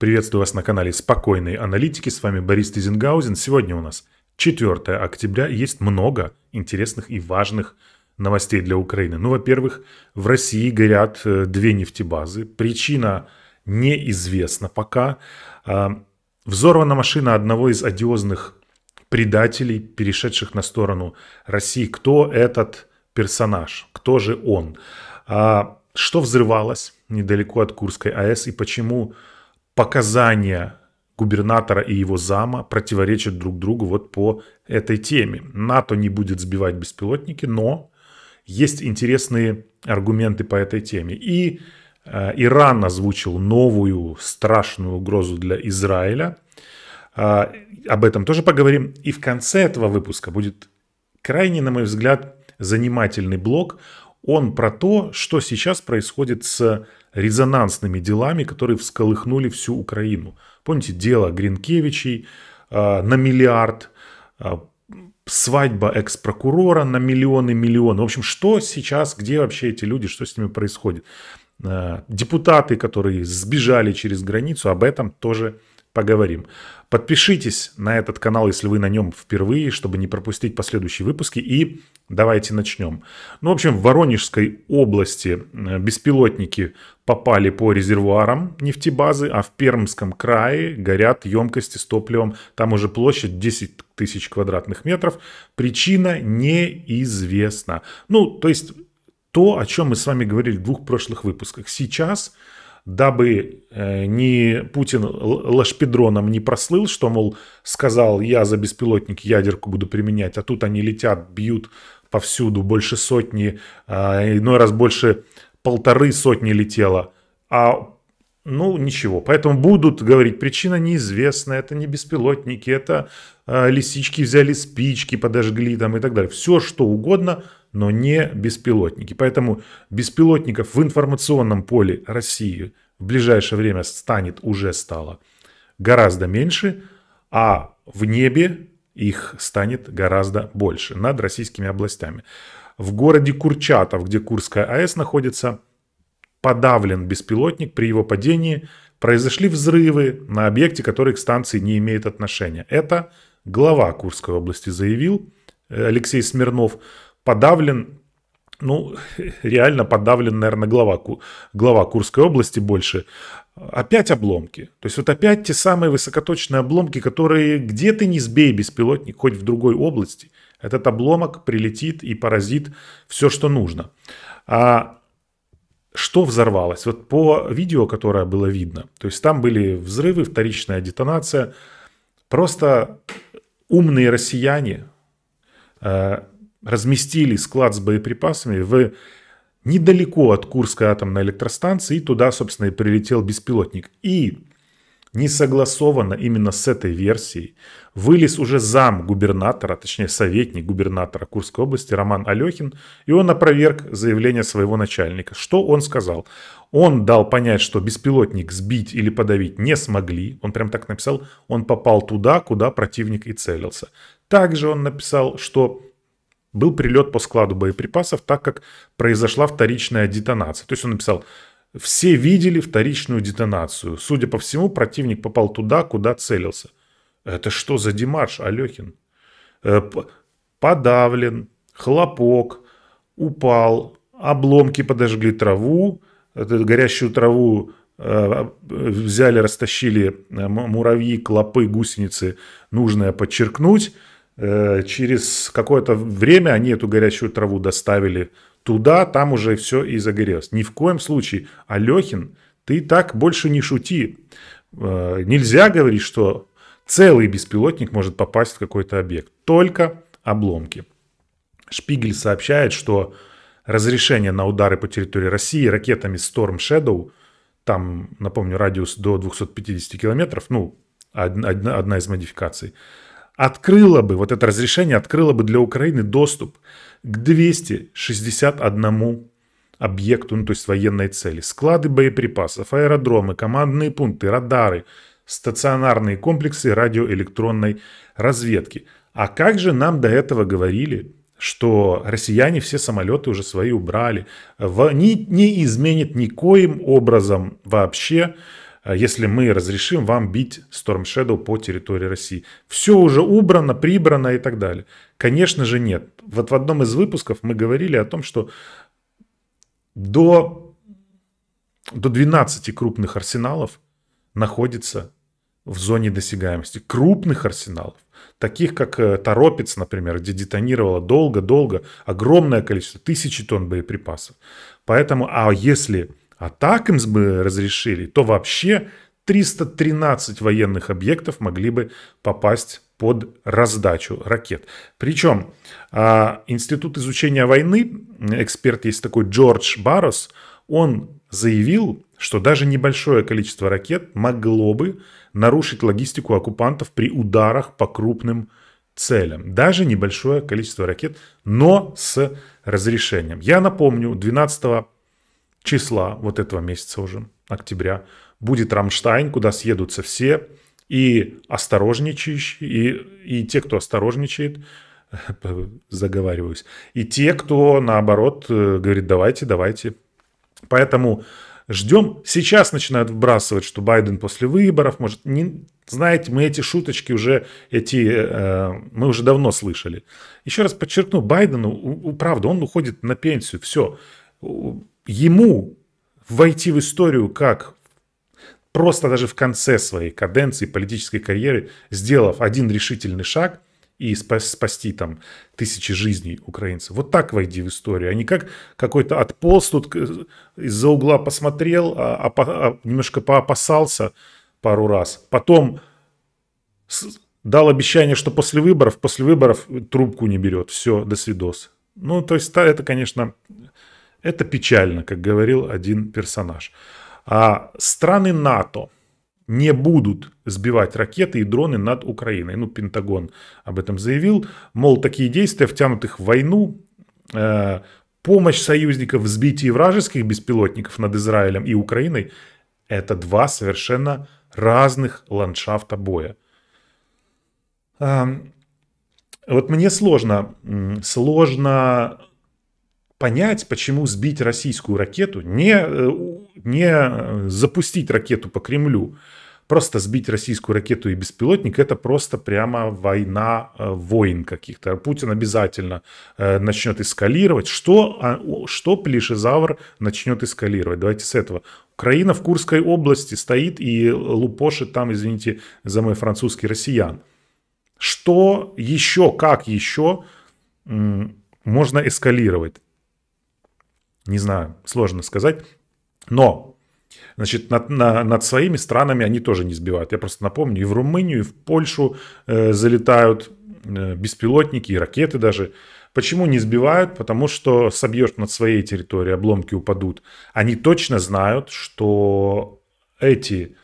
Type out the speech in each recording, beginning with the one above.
Приветствую вас на канале «Спокойные аналитики». С вами Борис Тизенгаузен. Сегодня у нас 4 октября. Есть много интересных и важных новостей для Украины. Ну, во-первых, в России горят э, две нефтебазы. Причина неизвестна пока. А, взорвана машина одного из одиозных предателей, перешедших на сторону России. Кто этот персонаж? Кто же он? А, что взрывалось недалеко от Курской АЭС и Почему показания губернатора и его зама противоречат друг другу вот по этой теме. НАТО не будет сбивать беспилотники, но есть интересные аргументы по этой теме. И э, Иран озвучил новую страшную угрозу для Израиля. Э, об этом тоже поговорим. И в конце этого выпуска будет крайне, на мой взгляд, занимательный блок он про то, что сейчас происходит с резонансными делами, которые всколыхнули всю Украину. Помните, дело Гринкевичей э, на миллиард, э, свадьба экс-прокурора на миллионы миллионы. В общем, что сейчас, где вообще эти люди, что с ними происходит? Э, депутаты, которые сбежали через границу, об этом тоже поговорим. Подпишитесь на этот канал, если вы на нем впервые, чтобы не пропустить последующие выпуски. И давайте начнем. Ну, в общем, в Воронежской области э, беспилотники попали по резервуарам нефтебазы, а в Пермском крае горят емкости с топливом. Там уже площадь 10 тысяч квадратных метров. Причина неизвестна. Ну, то есть то, о чем мы с вами говорили в двух прошлых выпусках. Сейчас дабы э, ни Путин лошпедроном не прослыл, что, мол, сказал, я за беспилотник ядерку буду применять, а тут они летят, бьют повсюду, больше сотни, э, иной раз больше полторы сотни летело. А ну, ничего. Поэтому будут говорить, причина неизвестна, это не беспилотники, это э, лисички взяли спички, подожгли там и так далее. Все, что угодно, но не беспилотники. Поэтому беспилотников в информационном поле России в ближайшее время станет, уже стало гораздо меньше, а в небе их станет гораздо больше над российскими областями. В городе Курчатов, где Курская АЭС находится, подавлен беспилотник. При его падении произошли взрывы на объекте, который к станции не имеет отношения. Это глава Курской области заявил, э, Алексей Смирнов, подавлен ну, реально подавлен, наверное, глава, глава Курской области больше. Опять обломки. То есть вот опять те самые высокоточные обломки, которые где ты не сбей беспилотник, хоть в другой области, этот обломок прилетит и поразит все, что нужно. А что взорвалось? Вот по видео, которое было видно, то есть там были взрывы, вторичная детонация. Просто умные россияне э, разместили склад с боеприпасами в недалеко от Курской атомной электростанции, и туда, собственно, и прилетел беспилотник. И не согласовано именно с этой версией вылез уже зам губернатора, точнее советник губернатора Курской области Роман Алехин, и он опроверг заявление своего начальника. Что он сказал? Он дал понять, что беспилотник сбить или подавить не смогли. Он прям так написал, он попал туда, куда противник и целился. Также он написал, что был прилет по складу боеприпасов, так как произошла вторичная детонация. То есть он написал, все видели вторичную детонацию. Судя по всему, противник попал туда, куда целился. Это что за Димаш, Алехин? «Э, подавлен, хлопок, упал, обломки подожгли траву, э, горящую траву э, взяли, растащили муравьи, клопы, гусеницы, нужное подчеркнуть, Э, через какое-то время они эту горячую траву доставили туда, там уже все и загорелось. Ни в коем случае, Алехин, ты так больше не шути. Э, нельзя говорить, что целый беспилотник может попасть в какой-то объект. Только обломки. Шпигель сообщает, что разрешение на удары по территории России ракетами Storm Shadow, там, напомню, радиус до 250 километров, ну, одна, одна из модификаций, открыло бы, вот это разрешение открыло бы для Украины доступ к 261 объекту, ну, то есть военной цели. Склады боеприпасов, аэродромы, командные пункты, радары, стационарные комплексы радиоэлектронной разведки. А как же нам до этого говорили, что россияне все самолеты уже свои убрали, в, не, не изменит никоим образом вообще Э, если мы разрешим вам бить Storm Shadow по территории России. Все уже убрано, прибрано и так далее. Конечно же нет. Вот в одном из выпусков мы говорили о том, что до, до 12 крупных арсеналов находится в зоне досягаемости. Крупных арсеналов, таких как э, Торопец, например, где детонировало долго-долго огромное количество, тысячи тонн боеприпасов. Поэтому, а если а так им бы разрешили, то вообще 313 военных объектов могли бы попасть под раздачу ракет. Причем а, Институт изучения войны, эксперт есть такой Джордж Барос, он заявил, что даже небольшое количество ракет могло бы нарушить логистику оккупантов при ударах по крупным целям. Даже небольшое количество ракет, но с разрешением. Я напомню, 12 числа вот этого месяца уже, октября, будет Рамштайн, куда съедутся все, и осторожничающие, и, и те, кто осторожничает, заговариваюсь, и те, кто, наоборот, э, говорит, давайте, давайте. Поэтому ждем. Сейчас начинают вбрасывать, что Байден после выборов, может, не, знаете, мы эти шуточки уже, эти, э, мы уже давно слышали. Еще раз подчеркну, Байден у, правда, он уходит на пенсию, все ему войти в историю как просто даже в конце своей каденции политической карьеры, сделав один решительный шаг и спасти там тысячи жизней украинцев. Вот так войди в историю, а не как какой-то отполз тут из-за угла посмотрел, а, а, а, немножко поопасался пару раз. Потом дал обещание, что после выборов, после выборов трубку не берет. Все, до свидос. Ну, то есть это, конечно, это печально, как говорил один персонаж. А страны НАТО не будут сбивать ракеты и дроны над Украиной. Ну, Пентагон об этом заявил. Мол, такие действия, втянут их в войну, э, помощь союзников в сбитии вражеских беспилотников над Израилем и Украиной – это два совершенно разных ландшафта боя. Э, вот мне сложно, сложно понять, почему сбить российскую ракету, не, э, не э, запустить ракету по Кремлю, просто сбить российскую ракету и беспилотник, это просто прямо война э, войн каких-то. Путин обязательно начнет эскалировать. Что, а, что плешизавр начнет эскалировать? Давайте с этого. Украина в Курской области стоит и лупошит там, извините за мой французский, россиян. Что еще, как еще можно эскалировать? Не знаю, сложно сказать. Но Значит, над, на, над своими странами они тоже не сбивают. Я просто напомню, и в Румынию, и в Польшу э, залетают э, беспилотники, и ракеты даже. Почему не сбивают? Потому что собьешь над своей территорией, обломки упадут. Они точно знают, что эти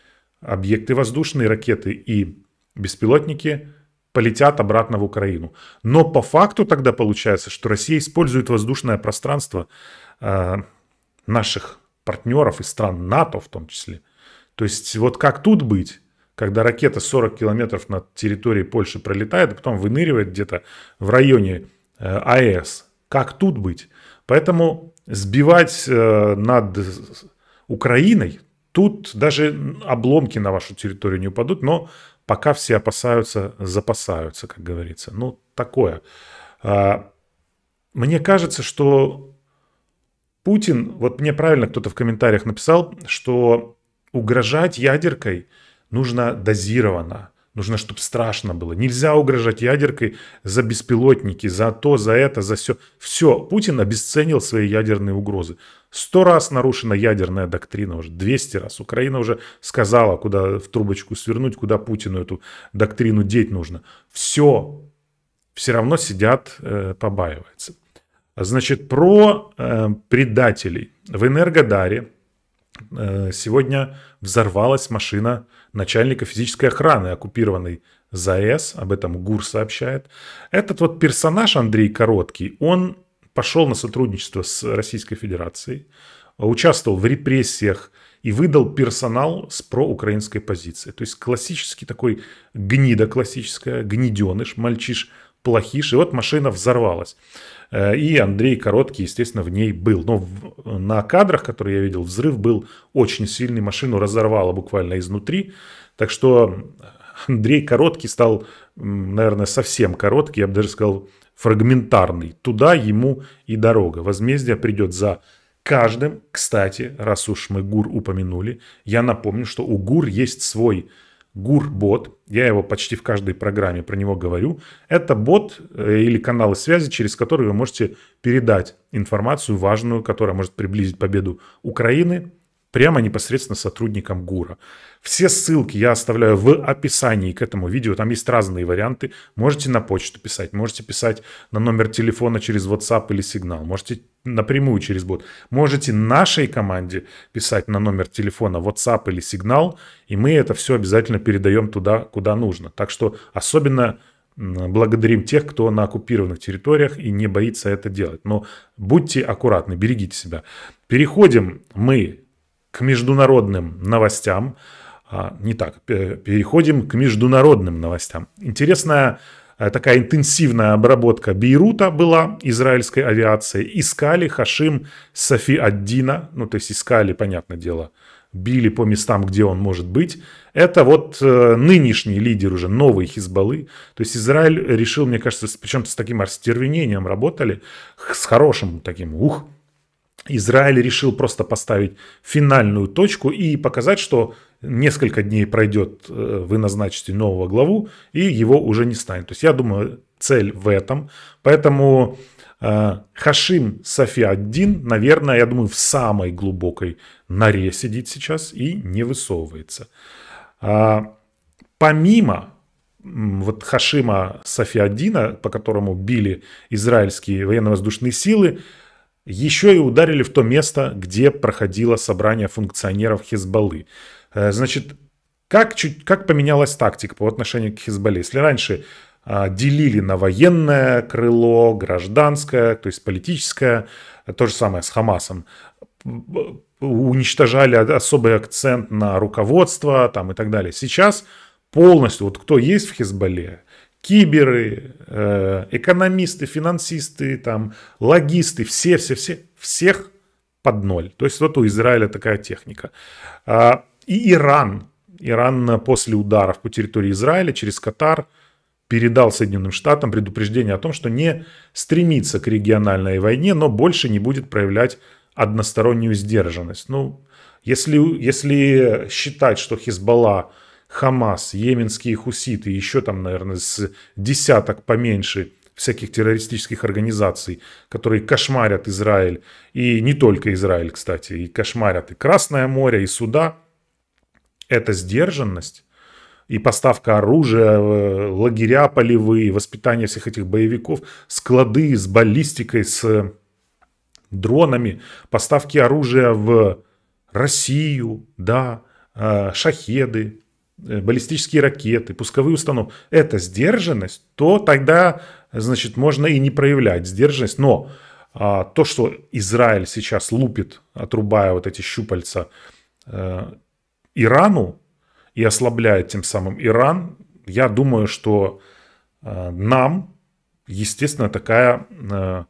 объекты воздушные, ракеты и беспилотники полетят обратно в Украину. Но по факту тогда получается, что Россия использует воздушное пространство э, наших партнеров и стран НАТО в том числе. То есть вот как тут быть? когда ракета 40 километров над территорией Польши пролетает, а потом выныривает где-то в районе э, АЭС. Как тут быть? Поэтому сбивать э, над Украиной, тут даже обломки на вашу территорию не упадут, но пока все опасаются, запасаются, как говорится. Ну, такое. А, мне кажется, что Путин, вот мне правильно кто-то в комментариях написал, что угрожать ядеркой нужно дозированно. Нужно, чтобы страшно было. Нельзя угрожать ядеркой за беспилотники, за то, за это, за все. Все, Путин обесценил свои ядерные угрозы. Сто раз нарушена ядерная доктрина уже, 200 раз. Украина уже сказала, куда в трубочку свернуть, куда Путину эту доктрину деть нужно. Все, все равно сидят, э, побаиваются. Значит, про э, предателей. В Энергодаре э, сегодня взорвалась машина начальника физической охраны оккупированной ЗАЭС. Об этом ГУР сообщает. Этот вот персонаж Андрей Короткий, он пошел на сотрудничество с Российской Федерацией, участвовал в репрессиях и выдал персонал с проукраинской позиции. То есть классический такой гнида классическая, гнеденыш, мальчиш, плохиш. И вот машина взорвалась. Э, и Андрей Короткий, естественно, в ней был. Но на кадрах, которые я видел, взрыв был очень сильный. Машину разорвало буквально изнутри. Так что Андрей Короткий стал, наверное, совсем короткий. Я бы даже сказал, фрагментарный. Туда ему и дорога. Возмездие придет за каждым. Кстати, раз уж мы гур упомянули, я напомню, что у гур есть свой гур-бот. Я его почти в каждой программе про него говорю. Это бот э, или каналы связи, через которые вы можете передать информацию важную, которая может приблизить победу Украины прямо непосредственно сотрудникам ГУРа. Все ссылки я оставляю в описании к этому видео. Там есть разные варианты. Можете на почту писать, можете писать на номер телефона через WhatsApp или сигнал, можете напрямую через бот. Можете нашей команде писать на номер телефона WhatsApp или сигнал, и мы это все обязательно передаем туда, куда нужно. Так что особенно благодарим тех, кто на оккупированных территориях и не боится это делать. Но будьте аккуратны, берегите себя. Переходим мы к международным новостям. А, не так, переходим к международным новостям. Интересная э, такая интенсивная обработка Бейрута была израильской авиации. Искали Хашим Софи Аддина, ну то есть искали, понятное дело, били по местам, где он может быть. Это вот э, нынешний лидер уже, новый Хизбаллы. То есть Израиль решил, мне кажется, причем с таким остервенением работали, с хорошим таким, ух, Израиль решил просто поставить финальную точку и показать, что несколько дней пройдет, э, вы назначите нового главу, и его уже не станет. То есть я думаю, цель в этом. Поэтому э, Хашим Софиаддин, наверное, я думаю, в самой глубокой норе сидит сейчас и не высовывается. А, помимо вот Хашима Софиаддина, по которому били израильские военно-воздушные силы, еще и ударили в то место, где проходило собрание функционеров Хизбаллы. Э, значит, как, чуть, как поменялась тактика по отношению к Хизбалле? Если раньше а, делили на военное крыло, гражданское, то есть политическое, то же самое с Хамасом, уничтожали особый акцент на руководство там, и так далее. Сейчас полностью, вот кто есть в Хизбалле, киберы, э, экономисты, финансисты, там, логисты, все-все-все, всех под ноль. То есть вот у Израиля такая техника. А, и Иран. Иран после ударов по территории Израиля через Катар передал Соединенным Штатам предупреждение о том, что не стремится к региональной войне, но больше не будет проявлять одностороннюю сдержанность. Ну, если, если считать, что Хизбалла Хамас, йеменские хуситы, еще там, наверное, с десяток поменьше всяких террористических организаций, которые кошмарят Израиль, и не только Израиль, кстати, и кошмарят и Красное море, и суда, это сдержанность, и поставка оружия, э, лагеря полевые, воспитание всех этих боевиков, склады с баллистикой, с дронами, поставки оружия в Россию, да, э, шахеды, Э, баллистические ракеты, пусковые установки, это сдержанность, то тогда, значит, можно и не проявлять сдержанность. Но а, то, что Израиль сейчас лупит, отрубая вот эти щупальца э, Ирану и ослабляет тем самым Иран, я думаю, что э, нам, естественно, такая... Э,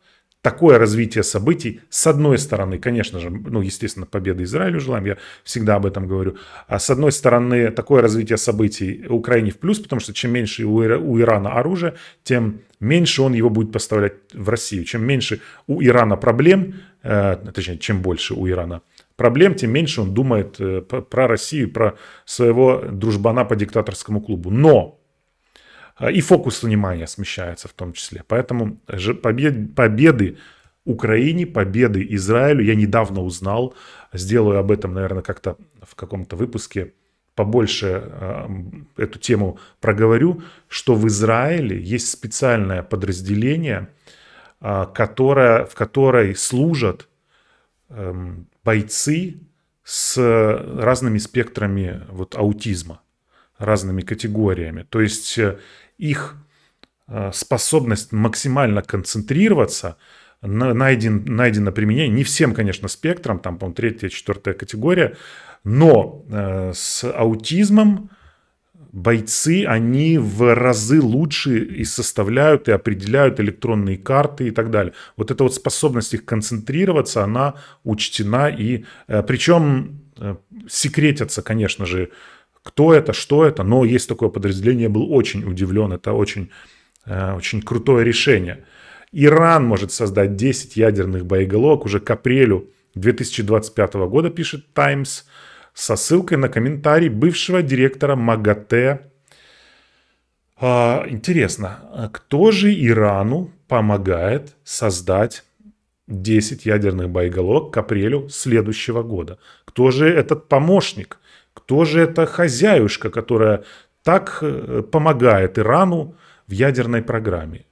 такое развитие событий, с одной стороны, конечно же, ну, естественно, победы Израилю желаем, я всегда об этом говорю, а с одной стороны, такое развитие событий Украине в плюс, потому что чем меньше у Ирана оружия, тем меньше он его будет поставлять в Россию. Чем меньше у Ирана проблем, э, точнее, чем больше у Ирана проблем, тем меньше он думает э, про Россию, про своего дружбана по диктаторскому клубу. Но Э, и фокус внимания смещается в том числе. Поэтому э, побед, победы Украине, победы Израилю я недавно узнал. Сделаю об этом, наверное, как-то в каком-то выпуске побольше э, эту тему проговорю, что в Израиле есть специальное подразделение, э, которое, в которой служат э, бойцы с разными спектрами вот, аутизма разными категориями. То есть э, их э, способность максимально концентрироваться найден, найдено применение, не всем, конечно, спектром, там, по-моему, третья, четвертая категория, но э, с аутизмом бойцы, они в разы лучше и составляют, и определяют электронные карты и так далее. Вот эта вот способность их концентрироваться, она учтена и... причем э, секретятся, конечно же, кто это, что это, но есть такое подразделение, я был очень удивлен, это очень, э, очень крутое решение. Иран может создать 10 ядерных боеголовок уже к апрелю 2025 года, пишет Times, со ссылкой на комментарий бывшего директора МАГАТЭ. А, интересно, кто же Ирану помогает создать 10 ядерных боеголовок к апрелю следующего года? Кто же этот помощник – кто же эта хозяюшка, которая так э, помогает Ирану в ядерной программе?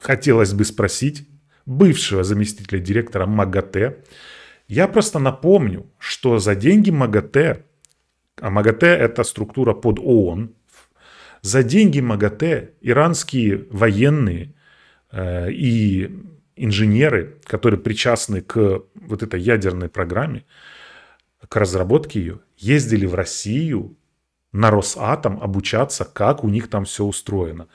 Хотелось бы спросить бывшего заместителя директора МАГАТЭ. Я просто напомню, что за деньги МАГАТЭ, а МАГАТЭ это структура под ООН, за деньги МАГАТЭ иранские военные э, и инженеры, которые причастны к вот этой ядерной программе, к разработке ее ездили в Россию на Росатом обучаться, как у них там все устроено.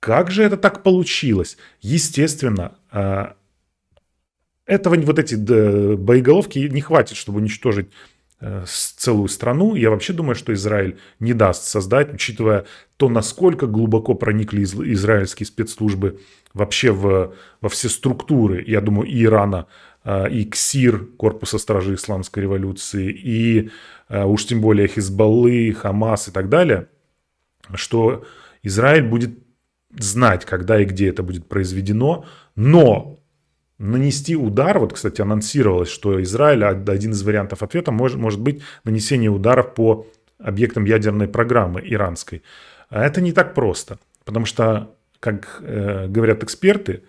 Как же это так получилось? Естественно, а, этого вот эти боеголовки не хватит, чтобы уничтожить э, целую страну. Я вообще думаю, что Израиль не даст создать, учитывая то, насколько глубоко проникли израильские спецслужбы вообще в, во все структуры, я думаю, Ирана, и КСИР, корпуса стражи исламской революции, и э, уж тем более Хизбаллы, Хамас и так далее, что Израиль будет знать, когда и где это будет произведено, но нанести удар, вот, кстати, анонсировалось, что Израиль, один из вариантов ответа, может, может быть нанесение ударов по объектам ядерной программы иранской. А это не так просто, потому что, как э, говорят эксперты,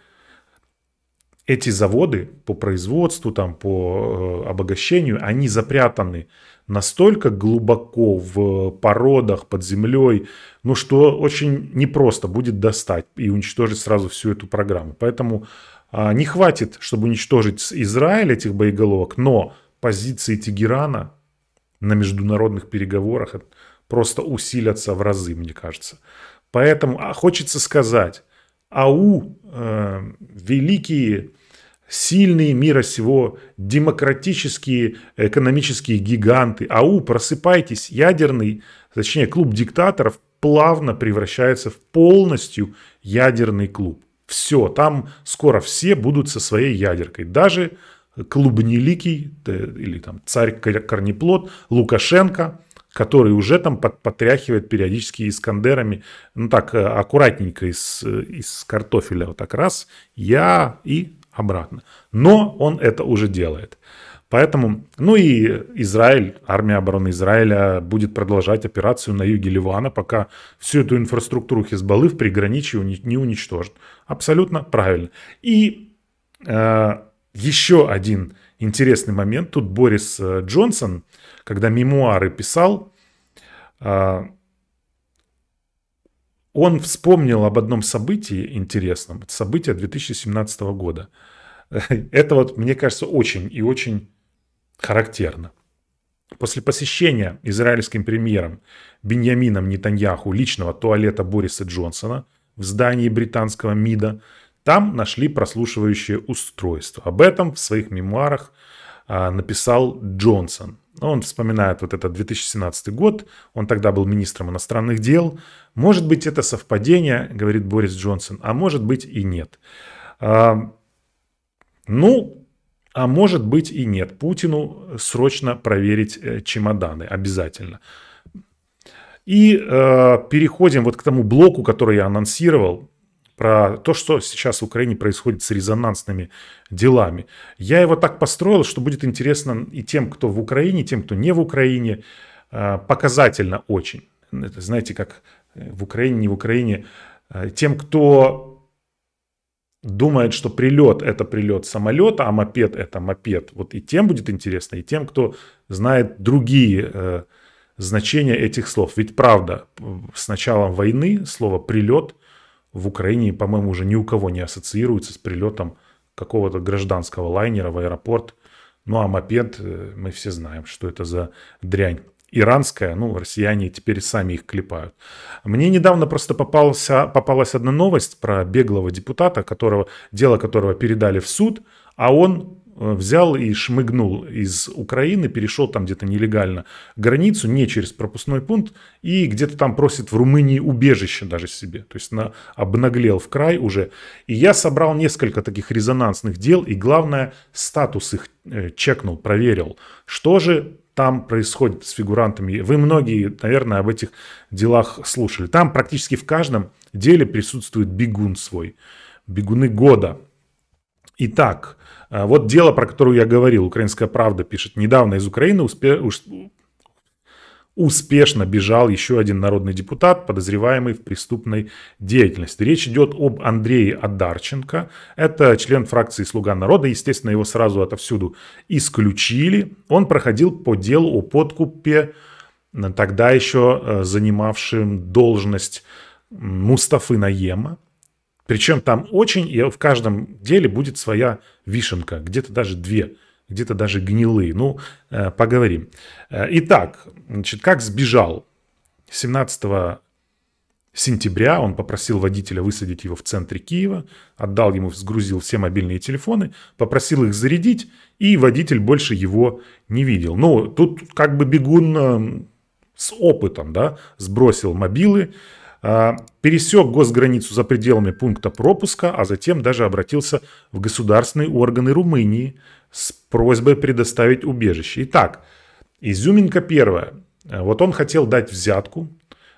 эти заводы по производству, там, по э, обогащению, они запрятаны настолько глубоко в породах, под землей, ну что очень непросто будет достать и уничтожить сразу всю эту программу. Поэтому а, не хватит, чтобы уничтожить Израиль этих боеголовок, но позиции Тегерана на международных переговорах просто усилятся в разы, мне кажется. Поэтому а хочется сказать, ау э, великие, сильные мира сего, демократические экономические гиганты, ау, просыпайтесь, ядерный, точнее клуб диктаторов плавно превращается в полностью ядерный клуб. Все, там скоро все будут со своей ядеркой. Даже клубнеликий э, или там царь корнеплод Лукашенко – который уже там под, потряхивает периодически искандерами, ну так, э, аккуратненько из, э, из картофеля вот так раз, я и обратно. Но он это уже делает. Поэтому, ну и Израиль, армия обороны Израиля будет продолжать операцию на юге Ливана, пока всю эту инфраструктуру Хизбаллы в приграничье не уничтожит. Абсолютно правильно. И э, еще один интересный момент. Тут Борис э, Джонсон, когда мемуары писал, а, он вспомнил об одном событии интересном. Это событие 2017 года. Это вот, мне кажется, очень и очень характерно. После посещения израильским премьером Беньямином Нетаньяху личного туалета Бориса Джонсона в здании британского МИДа, там нашли прослушивающее устройство. Об этом в своих мемуарах а, написал Джонсон. Он вспоминает вот этот 2017 год, он тогда был министром иностранных дел. Может быть, это совпадение, говорит Борис Джонсон, а может быть и нет. А, ну, а может быть и нет. Путину срочно проверить э, чемоданы, обязательно. И э, переходим вот к тому блоку, который я анонсировал про то, что сейчас в Украине происходит с резонансными делами. Я его так построил, что будет интересно и тем, кто в Украине, и тем, кто не в Украине, э, показательно очень. Это, знаете, как э, в Украине, не в Украине, э, тем, кто думает, что прилет это прилет самолета, а мопед это мопед. Вот и тем будет интересно, и тем, кто знает другие значения этих слов. Ведь правда, с началом войны слово прилет в Украине, по-моему, уже ни у кого не ассоциируется с прилетом какого-то гражданского лайнера в аэропорт. Ну а мопед, э, мы все знаем, что это за дрянь иранская, ну, россияне теперь сами их клепают. Мне недавно просто попался, попалась одна новость про беглого депутата, которого, дело которого передали в суд, а он Э, взял и шмыгнул из Украины, перешел там где-то нелегально границу, не через пропускной пункт, и где-то там просит в Румынии убежище даже себе. То есть на, обнаглел в край уже. И я собрал несколько таких резонансных дел, и главное, статус их э, чекнул, проверил. Что же там происходит с фигурантами. Вы многие, наверное, об этих делах слушали. Там практически в каждом деле присутствует бегун свой. Бегуны года. Итак, э, вот дело, про которое я говорил, «Украинская правда» пишет. Недавно из Украины успе... успешно бежал еще один народный депутат, подозреваемый в преступной деятельности. Речь идет об Андрее Адарченко. Это член фракции «Слуга народа». Естественно, его сразу отовсюду исключили. Он проходил по делу о подкупе тогда еще э, занимавшим должность Мустафы Наема. Причем там очень, и в каждом деле будет своя вишенка, где-то даже две, где-то даже гнилые. Ну, э, поговорим. Э, итак, значит, как сбежал? 17 сентября он попросил водителя высадить его в центре Киева, отдал ему, сгрузил все мобильные телефоны, попросил их зарядить, и водитель больше его не видел. Ну, тут как бы бегун э, с опытом, да, сбросил мобилы, а, пересек госграницу за пределами пункта пропуска, а затем даже обратился в государственные органы Румынии с просьбой предоставить убежище. Итак, изюминка первая. А, вот он хотел дать взятку.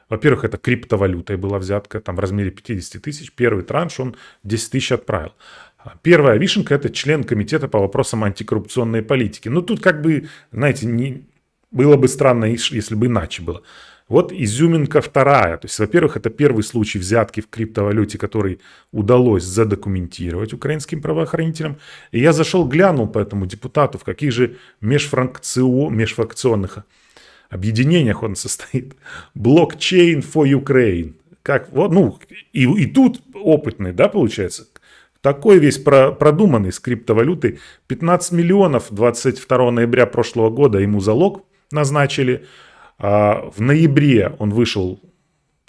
Во-первых, это криптовалютой была взятка там в размере 50 тысяч. Первый транш он 10 тысяч отправил. А, первая вишенка – это член комитета по вопросам антикоррупционной политики. Ну, тут как бы, знаете, не, было бы странно, если бы иначе было. Вот изюминка вторая. То есть, во-первых, это первый случай взятки в криптовалюте, который удалось задокументировать украинским правоохранителям. И я зашел, глянул по этому депутату, в каких же межфракцио, межфракционных объединениях он состоит. Блокчейн for Ukraine. Как, вот, ну, и, и тут опытный, да, получается, такой весь про, продуманный с криптовалютой. 15 миллионов 22 ноября прошлого года ему залог назначили – а в ноябре он вышел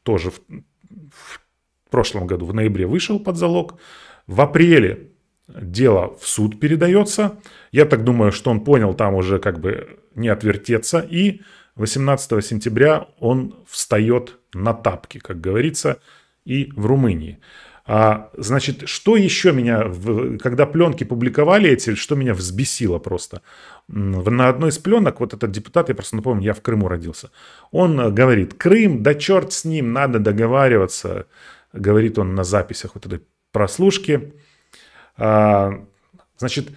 тоже в, в прошлом году, в ноябре вышел под залог. В апреле дело в суд передается. Я так думаю, что он понял там уже как бы не отвертеться. И 18 сентября он встает на тапки, как говорится, и в Румынии. А, значит, что еще меня, когда пленки публиковали эти, что меня взбесило просто? На одной из пленок, вот этот депутат, я просто напомню, я в Крыму родился, он э, говорит, Крым, да черт с ним, надо договариваться, говорит он на записях вот этой прослушки. А, значит,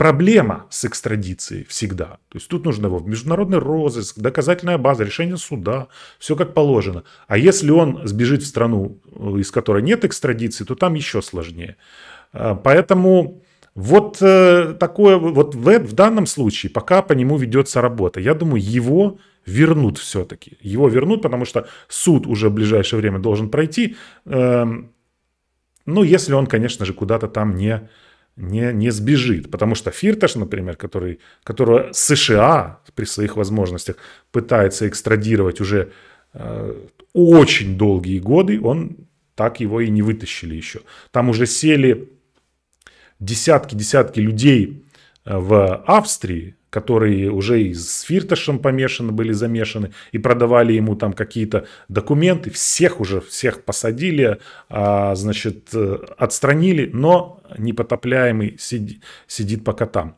проблема с экстрадицией всегда. То есть тут нужно его в международный розыск, доказательная база, решение суда, все как положено. А если он сбежит в страну, э, из которой нет экстрадиции, то там еще сложнее. А, поэтому вот э, такое, вот в, в данном случае пока по нему ведется работа. Я думаю, его вернут все-таки. Его вернут, потому что суд уже в ближайшее время должен пройти. Эм, ну, если он, конечно же, куда-то там не не, не сбежит. Потому что Фирташ, например, который, которого США при своих возможностях пытается экстрадировать уже э, очень долгие годы, он так его и не вытащили еще. Там уже сели десятки-десятки людей э, в Австрии, которые уже и с Фирташем помешаны были замешаны, и продавали ему там какие-то документы, всех уже, всех посадили, а, значит, э, отстранили, но непотопляемый сидит, сидит пока там.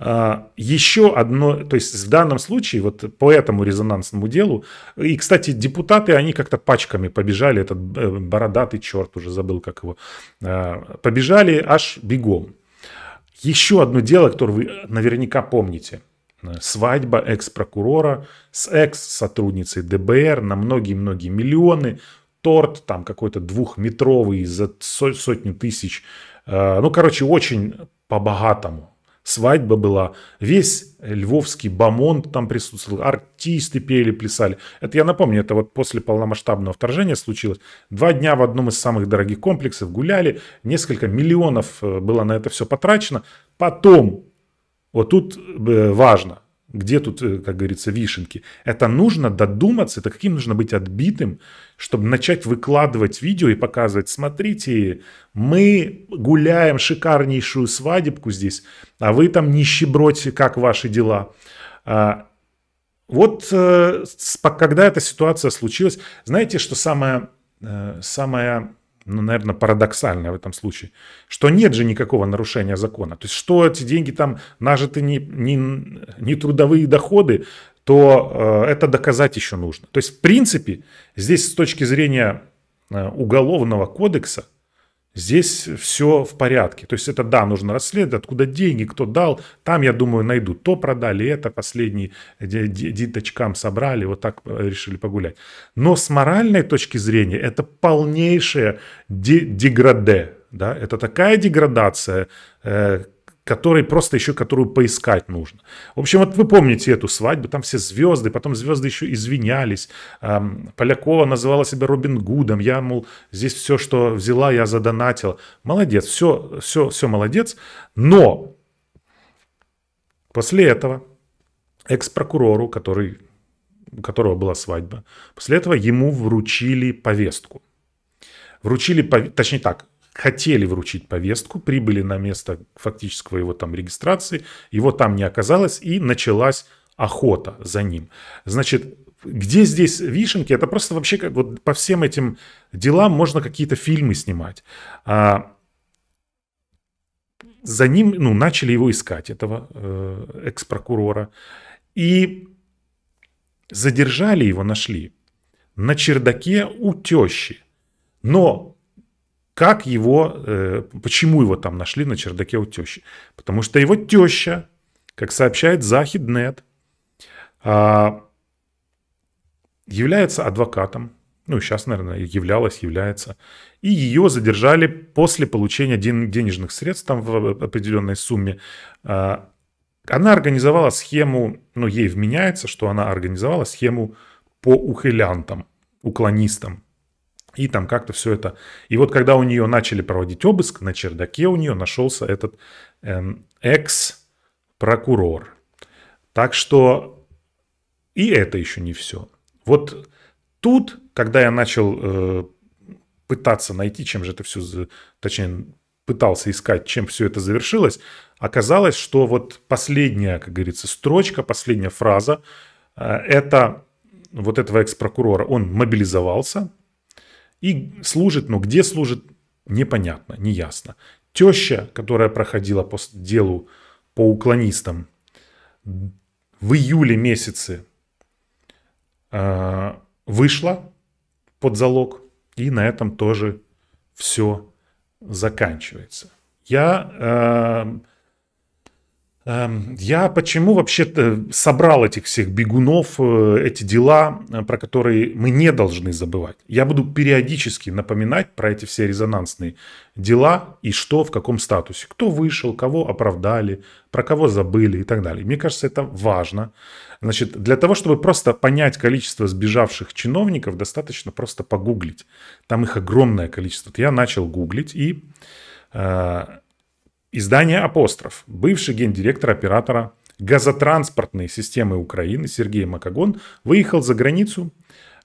А, еще одно, то есть в данном случае, вот по этому резонансному делу, и, кстати, депутаты, они как-то пачками побежали, этот э, бородатый черт, уже забыл, как его, а, побежали аж бегом. Еще одно дело, которое вы э, наверняка помните. Э, свадьба экс-прокурора с экс-сотрудницей ДБР на многие-многие миллионы. Торт там какой-то двухметровый за сотню тысяч. Э, ну, короче, очень по-богатому свадьба была, весь львовский бомонд там присутствовал, артисты пели, плясали. Это, я напомню, это вот после полномасштабного вторжения случилось. Два дня в одном из самых дорогих комплексов гуляли, несколько миллионов э, было на это все потрачено. Потом, вот тут э, важно, где тут, э, как говорится, вишенки? Это нужно додуматься, это каким нужно быть отбитым, чтобы начать выкладывать видео и показывать, смотрите, мы гуляем шикарнейшую свадебку здесь, а вы там нищебродьте, как ваши дела. А, вот э, когда эта ситуация случилась, знаете, что самое, э, самое ну, наверное, парадоксальное в этом случае, что нет же никакого нарушения закона. То есть, что эти деньги там нажиты не, не, не трудовые доходы, то э, это доказать еще нужно. То есть, в принципе, здесь с точки зрения э, уголовного кодекса – Здесь все в порядке. То есть это, да, нужно расследовать, откуда деньги, кто дал. Там, я думаю, найдут. То продали, это последний диточкам собрали, вот так э, решили погулять. Но с моральной точки зрения это полнейшее деграде. Да? Это такая деградация, э, который просто еще, которую поискать нужно. В общем, вот вы помните эту свадьбу, там все звезды, потом звезды еще извинялись. Полякова называла себя Робин Гудом, я, мол, здесь все, что взяла, я задонатила. Молодец, все, все, все молодец, но после этого экс-прокурору, который, у которого была свадьба, после этого ему вручили повестку. Вручили, точнее так, хотели вручить повестку, прибыли на место фактического его там регистрации, его там не оказалось и началась охота за ним. Значит, где здесь вишенки? Это просто вообще как вот по всем этим делам можно какие-то фильмы снимать. А за ним, ну, начали его искать, этого э, экс-прокурора. И задержали его, нашли на чердаке у тещи. Но как его, э, почему его там нашли на чердаке у тещи. Потому что его теща, как сообщает Захиднет, а, является адвокатом, ну сейчас, наверное, являлась, является, и ее задержали после получения денежных средств там в определенной сумме. А, она организовала схему, ну ей вменяется, что она организовала схему по ухилянтам, уклонистам – и там как-то все это... И вот когда у нее начали проводить обыск, на чердаке у нее нашелся этот эм, экс-прокурор. Так что и это еще не все. Вот тут, когда я начал э, пытаться найти, чем же это все, точнее, пытался искать, чем все это завершилось, оказалось, что вот последняя, как говорится, строчка, последняя фраза, э, это вот этого экс-прокурора, он мобилизовался, и служит, но где служит, непонятно, неясно. Теща, которая проходила по делу по уклонистам в июле месяце, а, вышла под залог, и на этом тоже все заканчивается. Я а, Эм, я почему вообще э, собрал этих всех бегунов, э, эти дела, э, про которые мы не должны забывать. Я буду периодически напоминать про эти все резонансные дела и что в каком статусе. Кто вышел, кого оправдали, про кого забыли и так далее. Мне кажется, это важно. Значит, для того, чтобы просто понять количество сбежавших чиновников, достаточно просто погуглить. Там их огромное количество. Я начал гуглить и Издание «Апостроф», бывший гендиректор оператора газотранспортной системы Украины Сергей Макогон выехал за границу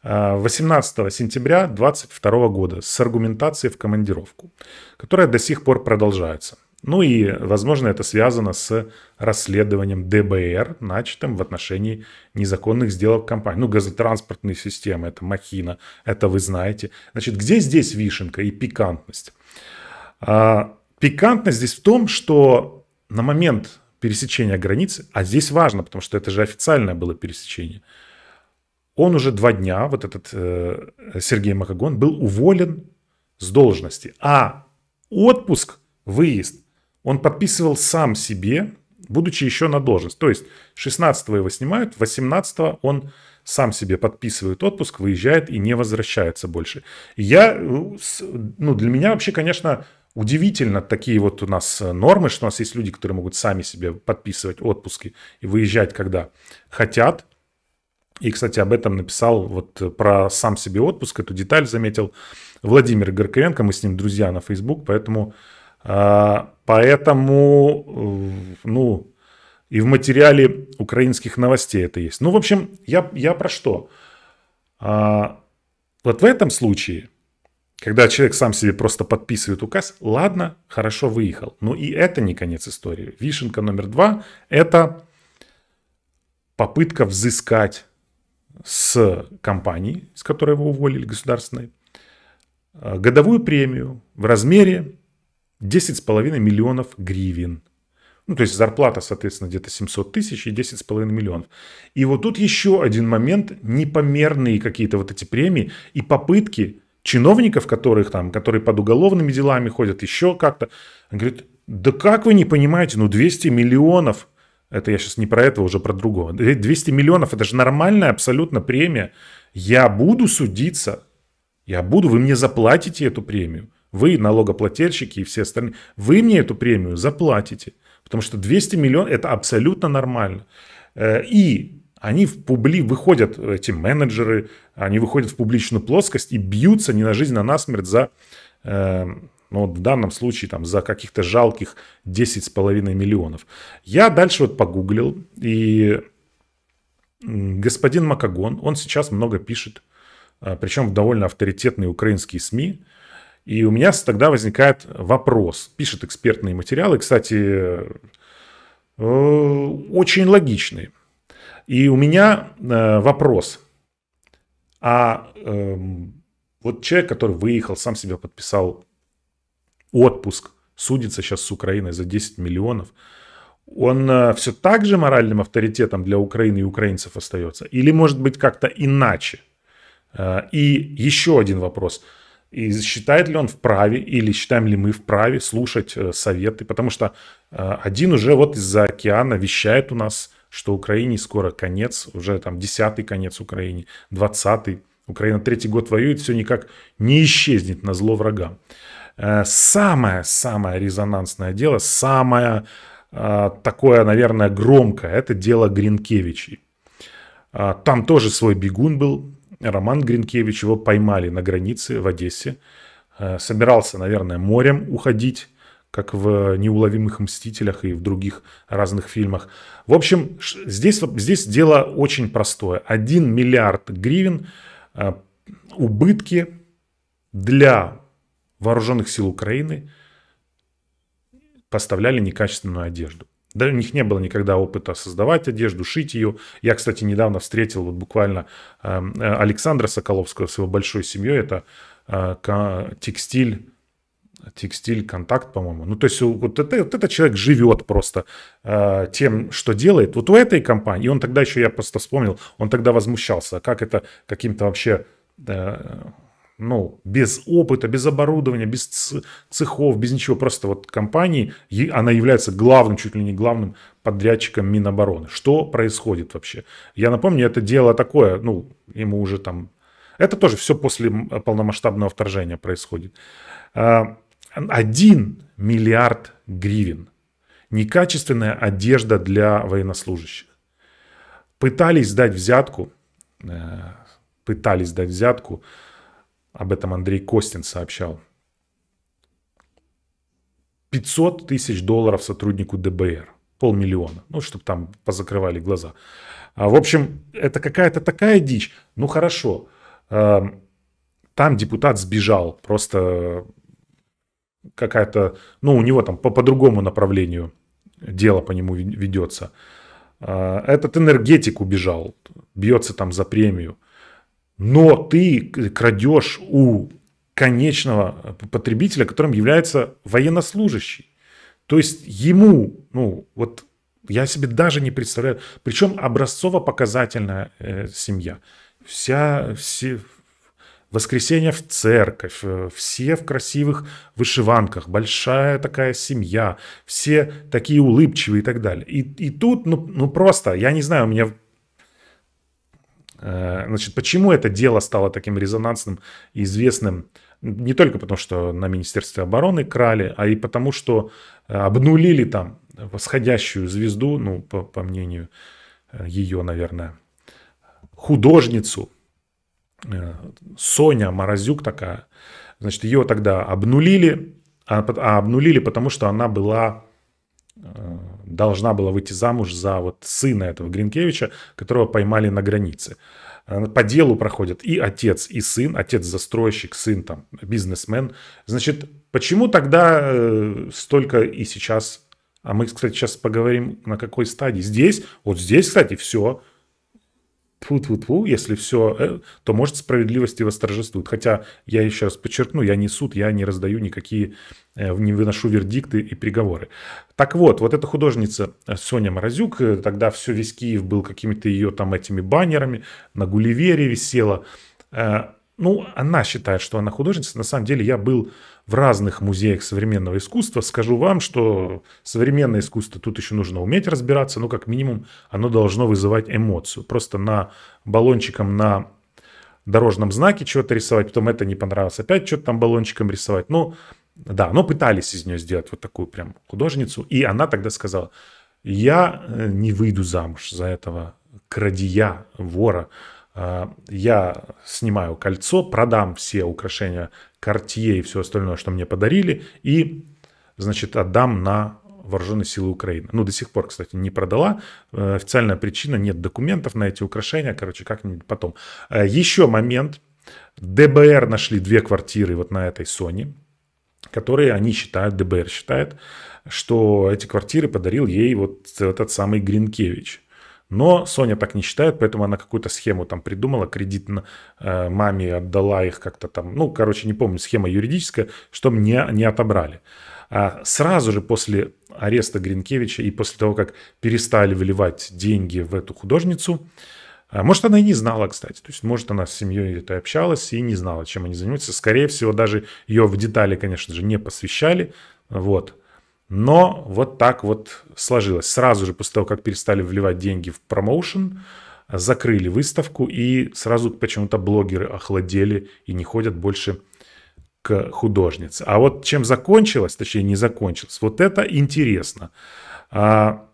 18 э, сентября 2022 года с аргументацией в командировку, которая до сих пор продолжается. Ну и, возможно, это связано с расследованием ДБР, начатым в отношении незаконных сделок компании. Ну, газотранспортные системы, это махина, это вы знаете. Значит, где здесь вишенка и пикантность? А, Пикантность здесь в том, что на момент пересечения границы, а здесь важно, потому что это же официальное было пересечение, он уже два дня, вот этот э, Сергей Макогон, был уволен с должности. А отпуск, выезд, он подписывал сам себе, будучи еще на должность. То есть 16 его снимают, 18 он сам себе подписывает отпуск, выезжает и не возвращается больше. Я, э, ну, для меня вообще, конечно, Удивительно такие вот у нас э, нормы, что у нас есть люди, которые могут сами себе подписывать отпуски и выезжать, когда хотят. И, кстати, об этом написал вот э, про сам себе отпуск, эту деталь заметил Владимир Горковенко, мы с ним друзья на Facebook, поэтому, а, поэтому э, ну, и в материале украинских новостей это есть. Ну, в общем, я, я про что? А, вот в этом случае когда человек сам себе просто подписывает указ, ладно, хорошо, выехал. Но и это не конец истории. Вишенка номер два – это попытка взыскать с компании, с которой его уволили, государственной, э, годовую премию в размере 10,5 миллионов гривен. Ну, то есть зарплата, соответственно, где-то 700 тысяч и 10,5 миллионов. И вот тут еще один момент, непомерные какие-то вот эти премии и попытки чиновников, которых там, которые под уголовными делами ходят, еще как-то. Он говорит, да как вы не понимаете, ну 200 миллионов, это я сейчас не про этого, уже про другого, 200 миллионов, это же нормальная абсолютно премия. Я буду судиться, я буду, вы мне заплатите эту премию. Вы, налогоплательщики и все остальные, вы мне эту премию заплатите. Потому что 200 миллионов – это абсолютно нормально. Э, и они в публи выходят, э, эти менеджеры, они выходят в публичную плоскость и бьются не на жизнь, а на смерть за, э, ну, в данном случае, там, за каких-то жалких 10,5 миллионов. Я дальше вот погуглил, и господин Макагон, он сейчас много пишет, э, причем в довольно авторитетные украинские СМИ, и у меня тогда возникает вопрос. Пишет экспертные материалы, кстати, э, очень логичные. И у меня э, вопрос. А э, вот человек, который выехал, сам себя подписал отпуск, судится сейчас с Украиной за 10 миллионов, он э, все так же моральным авторитетом для Украины и украинцев остается? Или, может быть, как-то иначе? Э, и еще один вопрос. И считает ли он вправе, или считаем ли мы вправе слушать э, советы? Потому что э, один уже вот из-за океана вещает у нас что Украине скоро конец, уже там десятый конец Украине, двадцатый. Украина третий год воюет, все никак не исчезнет на зло врага э, Самое-самое резонансное дело, самое э, такое, наверное, громкое, это дело Гринкевичей. Э, там тоже свой бегун был, Роман Гринкевич, его поймали на границе в Одессе. Собирался, наверное, морем уходить как в «Неуловимых мстителях» и в других разных фильмах. В общем, здесь, здесь дело очень простое. 1 миллиард гривен э, убытки для вооруженных сил Украины поставляли некачественную одежду. Да, у них не было никогда опыта создавать одежду, шить ее. Я, кстати, недавно встретил вот буквально эм, э, Александра Соколовского с его большой семьей. Это э, текстиль текстиль, контакт, по-моему. Ну, то есть вот, это, вот этот человек живет просто э, тем, что делает. Вот у этой компании, и он тогда еще, я просто вспомнил, он тогда возмущался, как это каким-то вообще, э, ну, без опыта, без оборудования, без цехов, без ничего. Просто вот компании, она является главным, чуть ли не главным подрядчиком Минобороны. Что происходит вообще? Я напомню, это дело такое, ну, ему уже там... Это тоже все после полномасштабного вторжения происходит. Э, 1 миллиард гривен. Некачественная одежда для военнослужащих. Пытались дать взятку, э, пытались дать взятку, об этом Андрей Костин сообщал. 500 тысяч долларов сотруднику ДБР. Полмиллиона. Ну, чтобы там позакрывали глаза. А, в общем, это какая-то такая дичь. Ну, хорошо. Эм, там депутат сбежал. Просто какая-то, ну, у него там по, по другому направлению дело по нему ведется. А, этот энергетик убежал, бьется там за премию. Но ты крадешь у конечного потребителя, которым является военнослужащий. То есть ему, ну, вот я себе даже не представляю. Причем образцово-показательная э, семья. Вся, все, воскресенье в церковь, э, все в красивых вышиванках, большая такая семья, все такие улыбчивые и так далее. И, и тут, ну, ну просто, я не знаю, у меня... Э, значит, почему это дело стало таким резонансным и известным? Не только потому, что на Министерстве обороны крали, а и потому, что э, обнулили там восходящую звезду, ну, по, по мнению ее, наверное, художницу Э, Соня Морозюк такая. Значит, ее тогда обнулили, а, а обнулили, потому что она была э, должна была выйти замуж за вот сына этого Гринкевича, которого поймали на границе. Э, по делу проходят и отец, и сын, отец застройщик, сын там бизнесмен. Значит, почему тогда столько и сейчас? А мы, кстати, сейчас поговорим на какой стадии. Здесь, вот здесь, кстати, все тьфу -тьфу -тьфу, если все, э, то, может, справедливость справедливости восторжествует. Хотя, я еще раз подчеркну, я не суд, я не раздаю никакие, э, не выношу вердикты и приговоры. Так вот, вот эта художница э, Соня Морозюк, тогда все весь Киев был какими-то ее там этими баннерами, на Гулливере висела ну, она считает, что она художница. На самом деле я был в разных музеях современного искусства. Скажу вам, что современное искусство тут еще нужно уметь разбираться. Ну, как минимум, оно должно вызывать эмоцию. Просто на баллончиком на дорожном знаке чего-то рисовать, потом это не понравилось, опять что-то там баллончиком рисовать. Ну, да, но пытались из нее сделать вот такую прям художницу. И она тогда сказала, я э, не выйду замуж за этого крадия, вора, Э, я снимаю кольцо, продам все украшения Cartier и все остальное, что мне подарили, и, значит, отдам на вооруженные силы Украины. Ну, до сих пор, кстати, не продала. Э, официальная причина, нет документов на эти украшения, короче, как-нибудь потом. Э, Еще момент. ДБР нашли две квартиры вот на этой Sony, которые они считают, ДБР считает, что эти квартиры подарил ей вот этот самый Гринкевич. Но Соня так не считает, поэтому она какую-то схему там придумала, кредит э, маме отдала их как-то там, ну, короче, не помню, схема юридическая, что мне не отобрали. А сразу же после ареста Гринкевича и после того, как перестали выливать деньги в эту художницу, а, может, она и не знала, кстати. То есть, может, она с семьей это общалась и не знала, чем они занимаются. Скорее всего, даже ее в детали, конечно же, не посвящали. Вот. Но вот так вот сложилось. Сразу же после того, как перестали вливать деньги в промоушен, закрыли выставку и сразу почему-то блогеры охладели и не ходят больше к художнице. А вот чем закончилось, точнее не закончилось, вот это интересно. А,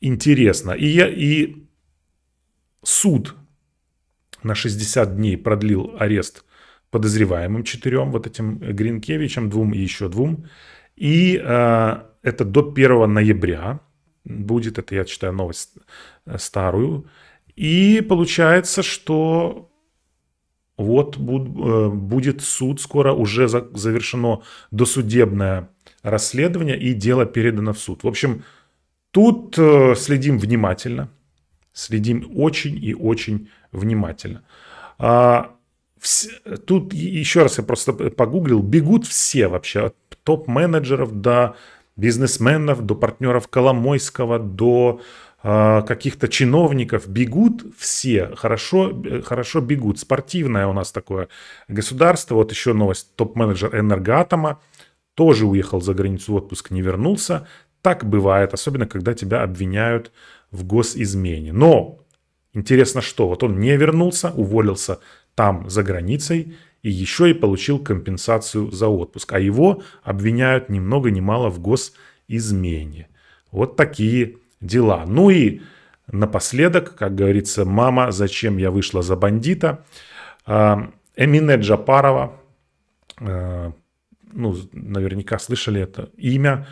интересно. И, я, и суд на 60 дней продлил арест подозреваемым четырем, вот этим Гринкевичем, двум и еще двум. И э, это до 1 ноября будет, это я читаю новость э, старую. И получается, что вот э, будет суд, скоро уже завершено досудебное расследование и дело передано в суд. В общем, тут э, следим внимательно, следим очень и очень внимательно. А Тут еще раз я просто погуглил, бегут все вообще, от топ-менеджеров до бизнесменов, до партнеров Коломойского, до э, каких-то чиновников. Бегут все, хорошо, э, хорошо бегут. Спортивное у нас такое государство. Вот еще новость, топ-менеджер Энергоатома тоже уехал за границу в отпуск, не вернулся. Так бывает, особенно когда тебя обвиняют в госизмене. Но интересно, что вот он не вернулся, уволился там, за границей, и еще и получил компенсацию за отпуск. А его обвиняют ни много ни мало в госизмене. Вот такие дела. Ну и напоследок, как говорится, «Мама, зачем я вышла за бандита?» а, Эмине Джапарова, а, ну, наверняка слышали это имя,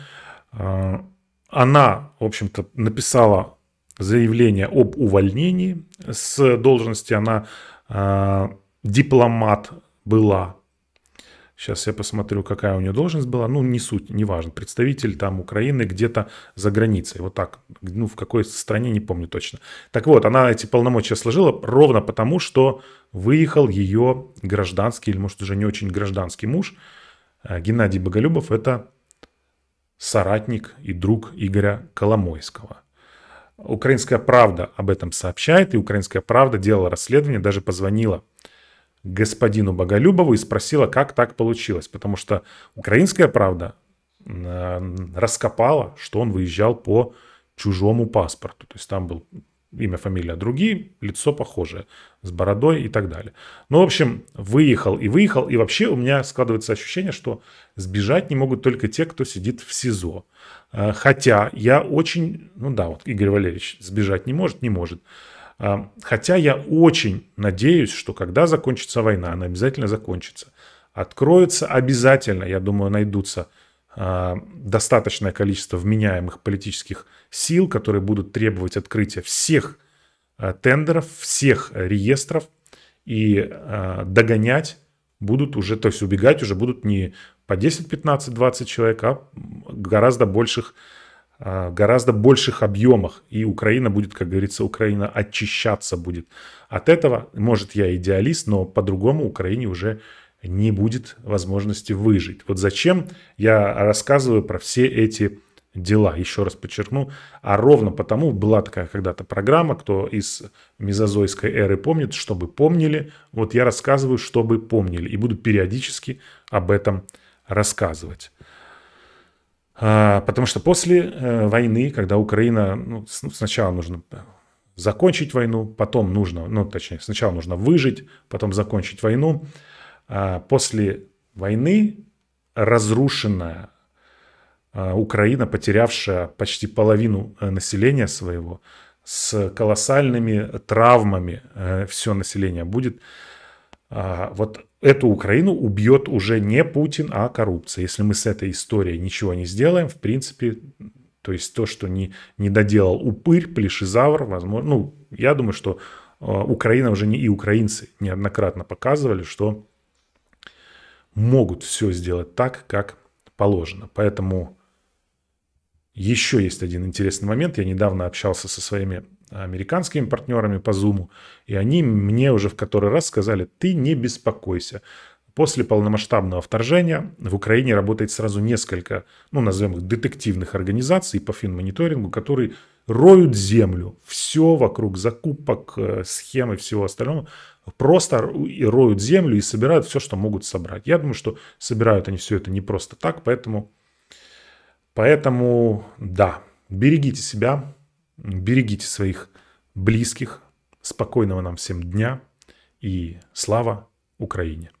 а, она, в общем-то, написала заявление об увольнении с должности. Она а, дипломат была. Сейчас я посмотрю, какая у нее должность была. Ну, не суть, неважно. Представитель там Украины где-то за границей. Вот так. Ну, в какой стране, не помню точно. Так вот, она эти полномочия сложила ровно потому, что выехал ее гражданский, или, может, уже не очень гражданский муж. А, Геннадий Боголюбов – это соратник и друг Игоря Коломойского – Украинская правда об этом сообщает, и Украинская правда делала расследование, даже позвонила господину Боголюбову и спросила, как так получилось. Потому что Украинская правда э, раскопала, что он выезжал по чужому паспорту. То есть там был имя, фамилия другие, лицо похожее, с бородой и так далее. Ну, в общем, выехал и выехал, и вообще у меня складывается ощущение, что сбежать не могут только те, кто сидит в СИЗО. А, хотя я очень, ну да, вот Игорь Валерьевич сбежать не может, не может. А, хотя я очень надеюсь, что когда закончится война, она обязательно закончится. откроется обязательно, я думаю, найдутся Э, достаточное количество вменяемых политических сил, которые будут требовать открытия всех э, тендеров, всех реестров и э, догонять будут уже, то есть убегать уже будут не по 10, 15, 20 человек, а гораздо больших, гораздо больших объемах. И Украина будет, как говорится, Украина очищаться будет от этого. Может, я идеалист, но по-другому Украине уже не будет возможности выжить. Вот зачем я рассказываю про все эти дела, еще раз подчеркну, а ровно потому была такая когда-то программа, кто из мезозойской эры помнит, чтобы помнили, вот я рассказываю, чтобы помнили, и буду периодически об этом рассказывать. А, потому что после э, войны, когда Украина, ну, ну сначала нужно э, закончить войну, потом нужно, ну, точнее, сначала нужно выжить, потом закончить войну, а, после войны разрушенная а, Украина, потерявшая почти половину э, населения своего, с колоссальными травмами э, все население будет. А, вот эту Украину убьет уже не Путин, а коррупция. Если мы с этой историей ничего не сделаем, в принципе, то есть то, что не, не доделал упырь, плешизавр, возможно, ну, я думаю, что э, Украина уже не и украинцы неоднократно показывали, что могут все сделать так, как положено. Поэтому еще есть один интересный момент. Я недавно общался со своими американскими партнерами по Zoom, и они мне уже в который раз сказали, ты не беспокойся. После полномасштабного вторжения в Украине работает сразу несколько, ну, назовем их, детективных организаций по финмониторингу, которые роют землю. Все вокруг закупок, э, схемы, всего остального просто роют землю и собирают все, что могут собрать. Я думаю, что собирают они все это не просто так, поэтому, поэтому да, берегите себя, берегите своих близких, спокойного нам всем дня и слава Украине!